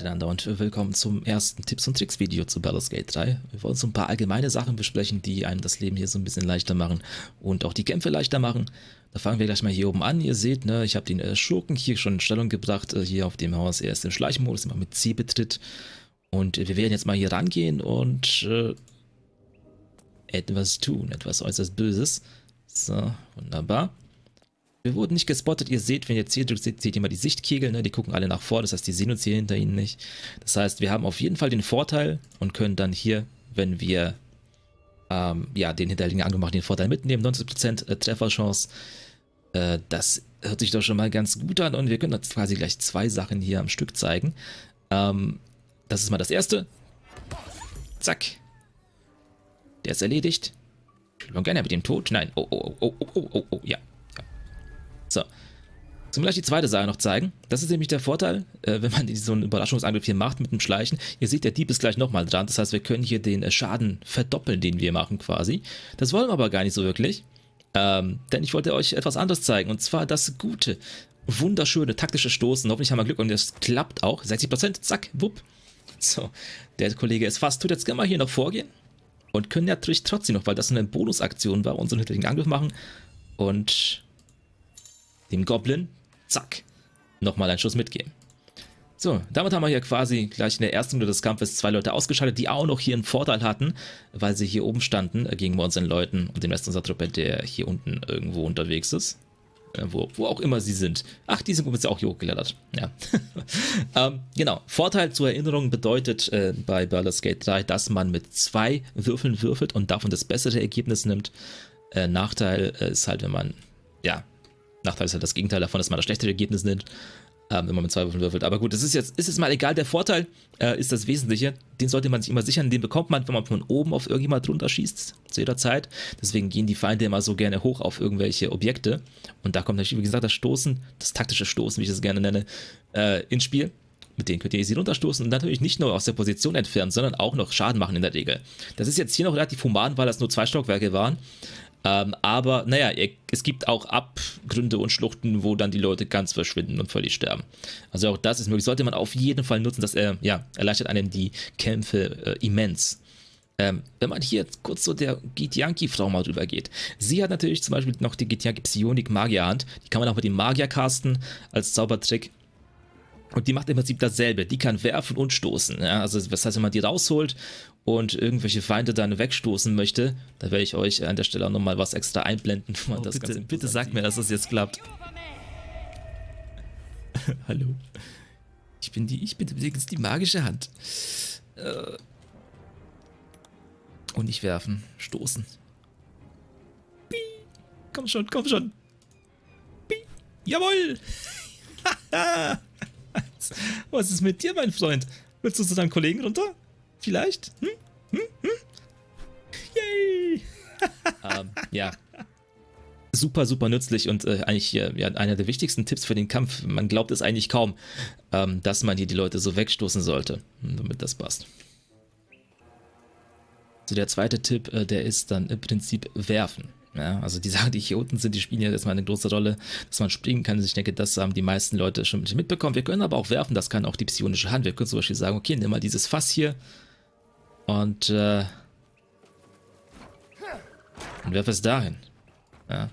miteinander und willkommen zum ersten Tipps und Tricks Video zu Baldur's Gate 3. Wir wollen so ein paar allgemeine Sachen besprechen, die einem das Leben hier so ein bisschen leichter machen und auch die Kämpfe leichter machen. Da fangen wir gleich mal hier oben an. Ihr seht, ne, ich habe den äh, Schurken hier schon in Stellung gebracht, äh, hier auf dem Haus. Er ist im Schleichmodus, immer mit C betritt. Und äh, wir werden jetzt mal hier rangehen und äh, etwas tun, etwas äußerst Böses. So, wunderbar. Wir wurden nicht gespottet. Ihr seht, wenn ihr hier drückt, seht, seht ihr mal die Sichtkegel. Ne? Die gucken alle nach vorne. Das heißt, die sehen uns hier hinter ihnen nicht. Das heißt, wir haben auf jeden Fall den Vorteil und können dann hier, wenn wir ähm, ja, den Hinterlinger angemacht, den Vorteil mitnehmen. 90% äh, Trefferchance. Äh, das hört sich doch schon mal ganz gut an. Und wir können jetzt quasi gleich zwei Sachen hier am Stück zeigen. Ähm, das ist mal das erste. Zack. Der ist erledigt. Ich will gerne mit dem Tod. Nein. Oh, oh, oh, oh, oh, oh, oh, ja. So. Zum will die zweite Sache noch zeigen. Das ist nämlich der Vorteil, äh, wenn man so einen Überraschungsangriff hier macht mit dem Schleichen. Ihr seht, der Dieb ist gleich nochmal dran. Das heißt, wir können hier den äh, Schaden verdoppeln, den wir machen quasi. Das wollen wir aber gar nicht so wirklich. Ähm, denn ich wollte euch etwas anderes zeigen. Und zwar das gute, wunderschöne taktische Stoßen. Hoffentlich haben wir Glück und das klappt auch. 60%, zack, wupp. So, der Kollege ist fast tot. Jetzt können wir hier noch vorgehen. Und können natürlich trotzdem noch, weil das eine Bonusaktion war, unseren so Angriff machen. Und dem Goblin, zack, nochmal einen Schuss mitgeben. So, damit haben wir hier quasi gleich in der ersten Runde des Kampfes zwei Leute ausgeschaltet, die auch noch hier einen Vorteil hatten, weil sie hier oben standen äh, gegenüber unseren Leuten und dem Rest unserer Truppe, der hier unten irgendwo unterwegs ist. Äh, wo, wo, auch immer sie sind. Ach, die sind übrigens auch hier hochgeladert. Ja. ähm, genau. Vorteil zur Erinnerung bedeutet äh, bei Baldur's Gate 3, dass man mit zwei Würfeln würfelt und davon das bessere Ergebnis nimmt. Äh, Nachteil äh, ist halt, wenn man ja, Nachteil ist halt das Gegenteil davon, dass man das schlechte Ergebnis nimmt, ähm, wenn man mit zwei Würfeln würfelt. Aber gut, das ist jetzt, ist jetzt mal egal. Der Vorteil äh, ist das Wesentliche. Den sollte man sich immer sichern. Den bekommt man, wenn man von oben auf irgendjemand drunter schießt, zu jeder Zeit. Deswegen gehen die Feinde immer so gerne hoch auf irgendwelche Objekte. Und da kommt natürlich, wie gesagt, das Stoßen, das taktische Stoßen, wie ich das gerne nenne, äh, ins Spiel. Mit denen könnt ihr sie runterstoßen und natürlich nicht nur aus der Position entfernen, sondern auch noch Schaden machen in der Regel. Das ist jetzt hier noch relativ human, weil das nur zwei Stockwerke waren. Ähm, aber naja, es gibt auch Abgründe und Schluchten, wo dann die Leute ganz verschwinden und völlig sterben. Also auch das ist möglich. Sollte man auf jeden Fall nutzen, dass er, ja, erleichtert einem die Kämpfe äh, immens. Ähm, wenn man hier kurz so der Gityanki-Frau mal drüber geht. Sie hat natürlich zum Beispiel noch die Gityanki Psionik Magierhand. Die kann man auch mit dem Magier casten als Zaubertrick. Und die macht im Prinzip dasselbe. Die kann werfen und stoßen. Ja? Also, das heißt, wenn man die rausholt und irgendwelche Feinde dann wegstoßen möchte, da werde ich euch an der Stelle auch nochmal was extra einblenden. Wo man oh, das bitte, Ganze bitte sagt mir, dass das jetzt klappt. Hallo. Ich bin die, ich bin übrigens die magische Hand. Äh. und nicht werfen, stoßen. Pie. Komm schon, komm schon. Pie. Jawohl. Was ist mit dir, mein Freund? Willst du zu deinem Kollegen runter? Vielleicht? Hm? Hm? Hm? Yay! ähm, ja. Super, super nützlich und äh, eigentlich äh, ja, einer der wichtigsten Tipps für den Kampf. Man glaubt es eigentlich kaum, ähm, dass man hier die Leute so wegstoßen sollte, hm, damit das passt. So, der zweite Tipp, äh, der ist dann im Prinzip werfen. Ja, also die Sachen, die hier unten sind, die spielen ja erstmal eine große Rolle, dass man springen kann. Also, ich denke, das haben die meisten Leute schon mitbekommen. Wir können aber auch werfen, das kann auch die psionische Hand. Wir können zum Beispiel sagen, okay, nimm mal dieses Fass hier, und, äh, und werfe es dahin. Ja.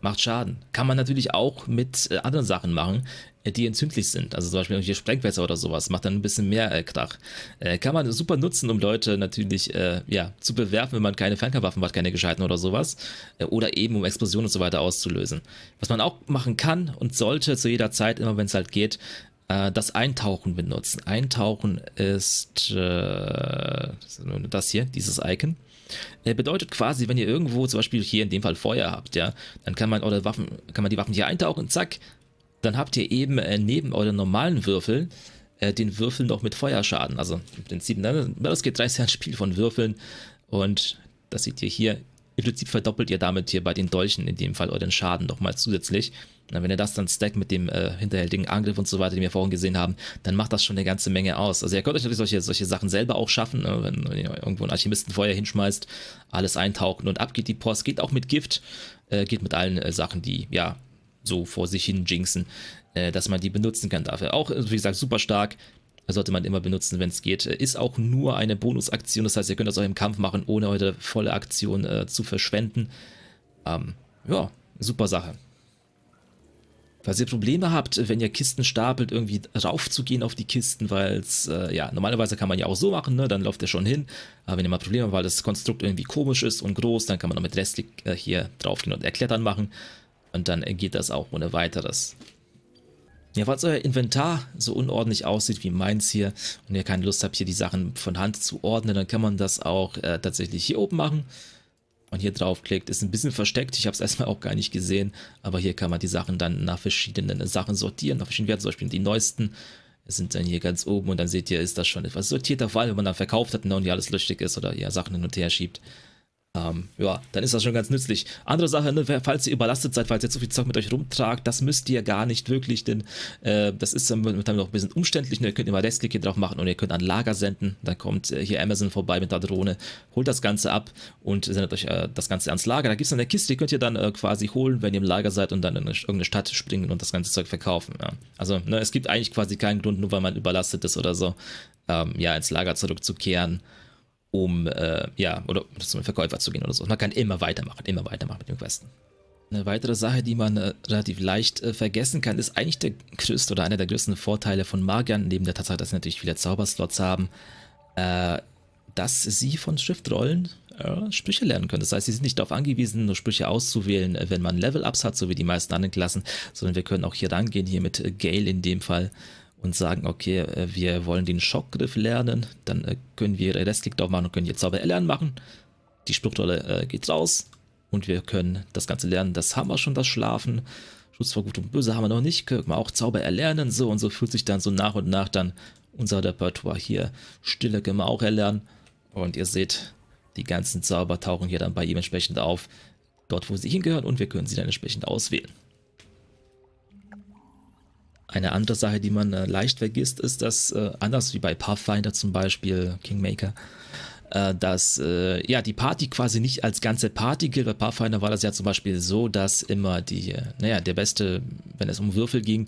Macht Schaden. Kann man natürlich auch mit äh, anderen Sachen machen, äh, die entzündlich sind. Also zum Beispiel hier Sprengwässer oder sowas. Macht dann ein bisschen mehr äh, Krach. Äh, kann man super nutzen, um Leute natürlich äh, ja, zu bewerfen, wenn man keine Fernkampfwaffen hat, keine gescheiten oder sowas. Äh, oder eben um Explosionen und so weiter auszulösen. Was man auch machen kann und sollte zu jeder Zeit, immer wenn es halt geht, äh, das Eintauchen benutzen. Eintauchen ist äh, das hier, dieses Icon. Er äh, bedeutet quasi, wenn ihr irgendwo zum Beispiel hier in dem Fall Feuer habt, ja, dann kann man eure Waffen, kann man die Waffen hier eintauchen, zack, dann habt ihr eben äh, neben euren normalen Würfeln äh, den Würfel noch mit Feuerschaden. Also im Prinzip, ne, das geht 30 ein Spiel von Würfeln und das seht ihr hier im Prinzip verdoppelt ihr damit hier bei den Dolchen in dem Fall euren Schaden nochmal zusätzlich. Und wenn ihr das dann stackt mit dem äh, hinterhältigen Angriff und so weiter, den wir vorhin gesehen haben, dann macht das schon eine ganze Menge aus. Also ihr könnt euch natürlich solche, solche Sachen selber auch schaffen, äh, wenn, wenn, ihr irgendwo einen Alchemistenfeuer hinschmeißt, alles eintauchen und abgeht die Post, geht auch mit Gift, äh, geht mit allen äh, Sachen, die ja so vor sich hin jinxen, äh, dass man die benutzen kann dafür. Auch, wie gesagt, super stark sollte man immer benutzen, wenn es geht. Ist auch nur eine Bonusaktion, das heißt, ihr könnt das auch im Kampf machen, ohne eure volle Aktion äh, zu verschwenden. Ähm, ja, super Sache. Falls ihr Probleme habt, wenn ihr Kisten stapelt, irgendwie raufzugehen auf die Kisten, weil es, äh, ja, normalerweise kann man ja auch so machen, ne? dann läuft er schon hin. Aber wenn ihr mal Probleme habt, weil das Konstrukt irgendwie komisch ist und groß, dann kann man noch mit Restlick äh, hier draufgehen und erklettern machen. Und dann geht das auch ohne weiteres. Ja, falls euer Inventar so unordentlich aussieht wie meins hier und ihr keine Lust habt, hier die Sachen von Hand zu ordnen, dann kann man das auch äh, tatsächlich hier oben machen. Und hier draufklickt, ist ein bisschen versteckt, ich habe es erstmal auch gar nicht gesehen, aber hier kann man die Sachen dann nach verschiedenen Sachen sortieren, nach verschiedenen Werten, zum Beispiel die neuesten sind dann hier ganz oben und dann seht ihr, ist das schon etwas sortierter, vor wenn man dann verkauft hat und hier alles lustig ist oder ja Sachen hin und her schiebt. Ähm, ja, dann ist das schon ganz nützlich. Andere Sache, ne, falls ihr überlastet seid, falls ihr zu viel Zeug mit euch rumtragt, das müsst ihr gar nicht wirklich, denn äh, das ist dann noch ein bisschen umständlich. Ne? Ihr könnt immer Rechtsklick hier drauf machen und ihr könnt an Lager senden. Da kommt äh, hier Amazon vorbei mit der Drohne, holt das Ganze ab und sendet euch äh, das Ganze ans Lager. Da gibt es dann eine Kiste, die könnt ihr dann äh, quasi holen, wenn ihr im Lager seid und dann in irgendeine Stadt springen und das ganze Zeug verkaufen. Ja. Also ne, es gibt eigentlich quasi keinen Grund, nur weil man überlastet ist oder so, ähm, ja, ins Lager zurückzukehren um, äh, ja, oder zum Verkäufer zu gehen oder so. Man kann immer weitermachen, immer weitermachen mit den Questen. Eine weitere Sache, die man äh, relativ leicht äh, vergessen kann, ist eigentlich der größte oder einer der größten Vorteile von Magiern, neben der Tatsache, dass sie natürlich viele Zauberslots haben, äh, dass sie von Schriftrollen äh, Sprüche lernen können. Das heißt, sie sind nicht darauf angewiesen, nur Sprüche auszuwählen, äh, wenn man Level-Ups hat, so wie die meisten anderen Klassen, sondern wir können auch hier rangehen, hier mit Gale in dem Fall, und sagen, okay, äh, wir wollen den Schockgriff lernen, dann äh, können wir Restkick drauf machen und können jetzt Zauber erlernen machen. Die Spruchrolle äh, geht raus und wir können das Ganze lernen. Das haben wir schon, das Schlafen. Schutz vor Gut und Böse haben wir noch nicht. Können wir auch Zauber erlernen, so und so fühlt sich dann so nach und nach dann unser Repertoire hier. Stille können wir auch erlernen. Und ihr seht, die ganzen Zauber tauchen hier dann bei ihm entsprechend auf, dort wo sie hingehören und wir können sie dann entsprechend auswählen. Eine andere Sache, die man äh, leicht vergisst, ist, dass äh, anders wie bei Pathfinder zum Beispiel, Kingmaker, äh, dass äh, ja die Party quasi nicht als ganze Party gilt. Bei Pathfinder war das ja zum Beispiel so, dass immer die, äh, naja, der beste, wenn es um Würfel ging,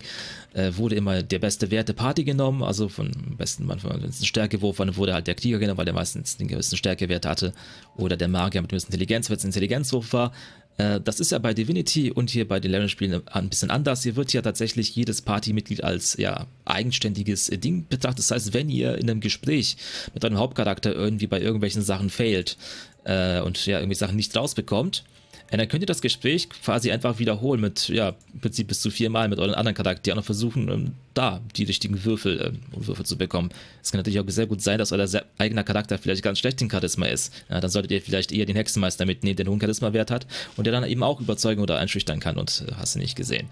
äh, wurde immer der beste Wert der Party genommen. Also von besten Mann, von besten Stärkewurf, dann wurde halt der Krieger genommen, weil der meistens den gewissen Stärkewert hatte. Oder der Magier mit dem Intelligenzwert, Intelligenzwurf war. Äh, das ist ja bei Divinity und hier bei den Level-Spielen ein bisschen anders. Hier wird ja tatsächlich jedes Partymitglied als ja, eigenständiges äh, Ding betrachtet. Das heißt, wenn ihr in einem Gespräch mit eurem Hauptcharakter irgendwie bei irgendwelchen Sachen fehlt äh, und ja, irgendwie Sachen nicht rausbekommt, und dann könnt ihr das Gespräch quasi einfach wiederholen mit, ja, im Prinzip bis zu viermal mit euren anderen Charakteren die auch noch versuchen, ähm, da die richtigen Würfel, ähm, Würfel zu bekommen. Es kann natürlich auch sehr gut sein, dass euer eigener Charakter vielleicht ganz schlecht in Charisma ist. Ja, dann solltet ihr vielleicht eher den Hexenmeister mitnehmen, der einen hohen Charisma-Wert hat und der dann eben auch überzeugen oder einschüchtern kann und äh, hast du nicht gesehen.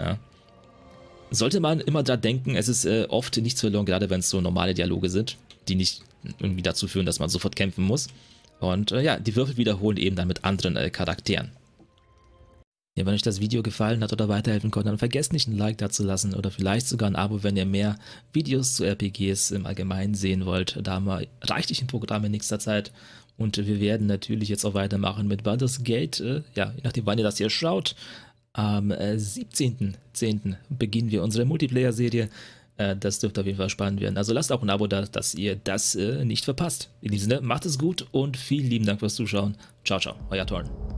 Ja sollte man immer da denken, es ist äh, oft nichts verloren, gerade wenn es so normale Dialoge sind, die nicht irgendwie dazu führen, dass man sofort kämpfen muss. Und äh, ja, die Würfel wiederholen eben dann mit anderen äh, Charakteren. Ja, wenn euch das Video gefallen hat oder weiterhelfen konnte, dann vergesst nicht ein Like da zu lassen oder vielleicht sogar ein Abo, wenn ihr mehr Videos zu RPGs im Allgemeinen sehen wollt. Da haben wir reichlich ein Programm in nächster Zeit und wir werden natürlich jetzt auch weitermachen mit Baldur's Gate. Äh, ja, je nachdem, wann ihr das hier schaut, am 17.10. Äh, beginnen wir unsere Multiplayer-Serie. Äh, das dürfte auf jeden Fall spannend werden. Also lasst auch ein Abo da, dass ihr das äh, nicht verpasst. In diesem Sinne, macht es gut und vielen lieben Dank fürs Zuschauen. Ciao, ciao, euer Torn.